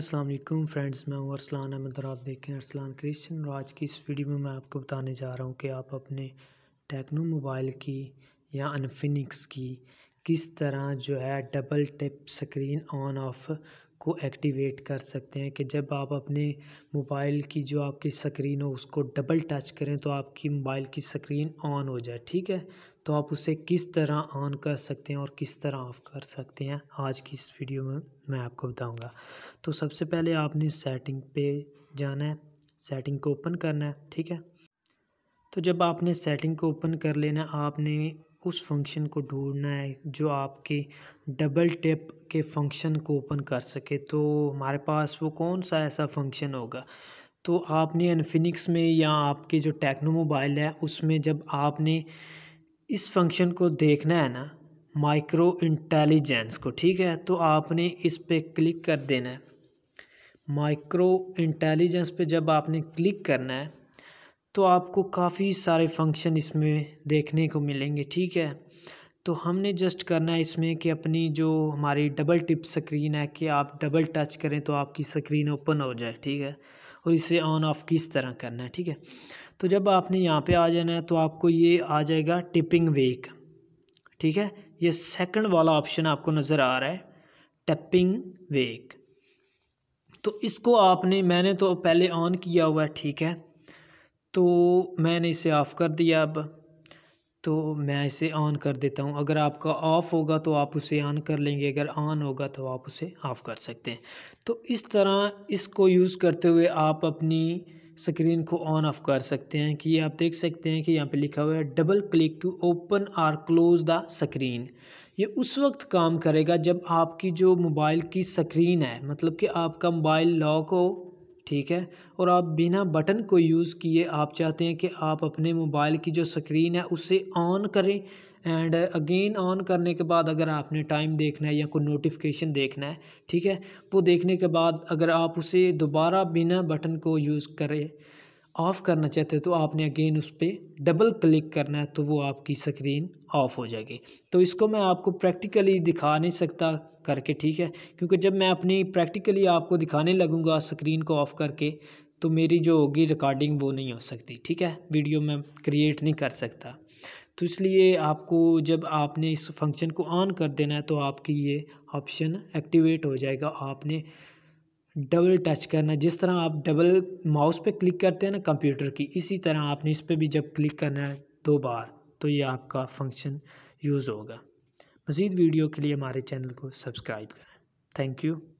अस्सलाम वालेकुम फ्रेंड्स मैं हूँ अरसलान अहमद और आप देखें अरसलान क्रिश्चन और आज की इस वीडियो में मैं आपको बताने जा रहा हूँ कि आप अपने टेक्नो मोबाइल की या अनफिनिक्स की किस तरह जो है double tap screen on off को एक्टिवेट कर सकते हैं कि जब आप अपने मोबाइल की जो आपकी स्क्रीन हो उसको डबल टच करें तो आपकी मोबाइल की स्क्रीन ऑन हो जाए ठीक है तो आप उसे किस तरह ऑन कर सकते हैं और किस तरह ऑफ़ कर सकते हैं आज की इस वीडियो में मैं आपको बताऊंगा तो सबसे पहले आपने सेटिंग पे जाना है सेटिंग को ओपन करना है ठीक है तो जब आपने सेटिंग को ओपन कर लेना आपने उस फंक्शन को ढूंढना है जो आपके डबल टिप के फंक्शन को ओपन कर सके तो हमारे पास वो कौन सा ऐसा फंक्शन होगा तो आपने अनफिनिक्स में या आपके जो टेक्नो मोबाइल है उसमें जब आपने इस फंक्शन को देखना है ना माइक्रो इंटेलिजेंस को ठीक है तो आपने इस पर क्लिक कर देना है माइक्रो इंटेलिजेंस पे जब आपने क्लिक करना है तो आपको काफ़ी सारे फंक्शन इसमें देखने को मिलेंगे ठीक है तो हमने जस्ट करना है इसमें कि अपनी जो हमारी डबल टिप स्क्रीन है कि आप डबल टच करें तो आपकी स्क्रीन ओपन हो जाए ठीक है और इसे ऑन ऑफ किस तरह करना है ठीक है तो जब आपने यहाँ पे आ जाना है तो आपको ये आ जाएगा टिपिंग वेक ठीक है ये सेकंड वाला ऑप्शन आपको नज़र आ रहा है टपिंग वेक तो इसको आपने मैंने तो पहले ऑन किया हुआ है ठीक है तो मैंने इसे ऑफ़ कर दिया अब तो मैं इसे ऑन कर देता हूँ अगर आपका ऑफ़ होगा तो आप उसे ऑन कर लेंगे अगर ऑन होगा तो आप उसे ऑफ़ कर सकते हैं तो इस तरह इसको यूज़ करते हुए आप अपनी स्क्रीन को ऑन ऑफ कर सकते हैं कि आप देख सकते हैं कि यहाँ पे लिखा हुआ है double click to open or close the screen ये उस वक्त काम करेगा जब आपकी जो मोबाइल की स्क्रीन है मतलब कि आपका मोबाइल लॉक हो ठीक है और आप बिना बटन को यूज़ किए आप चाहते हैं कि आप अपने मोबाइल की जो स्क्रीन है उसे ऑन करें एंड अगेन ऑन करने के बाद अगर आपने टाइम देखना है या कोई नोटिफिकेशन देखना है ठीक है वो देखने के बाद अगर आप उसे दोबारा बिना बटन को यूज़ करें ऑफ़ करना चाहते हो तो आपने अगेन उस पर डबल क्लिक करना है तो वो आपकी स्क्रीन ऑफ़ हो जाएगी तो इसको मैं आपको प्रैक्टिकली दिखा नहीं सकता करके ठीक है क्योंकि जब मैं अपनी प्रैक्टिकली आपको दिखाने लगूँगा स्क्रीन को ऑफ़ करके तो मेरी जो होगी रिकॉर्डिंग वो नहीं हो सकती ठीक है वीडियो मैं क्रिएट नहीं कर सकता तो इसलिए आपको जब आपने इस फंक्शन को ऑन कर देना है तो आपकी ये ऑप्शन एक्टिवेट हो जाएगा आपने डबल टच करना जिस तरह आप डबल माउस पे क्लिक करते हैं ना कंप्यूटर की इसी तरह आपने इस पर भी जब क्लिक करना है दो बार तो ये आपका फंक्शन यूज़ होगा मज़ीद वीडियो के लिए हमारे चैनल को सब्सक्राइब करें थैंक यू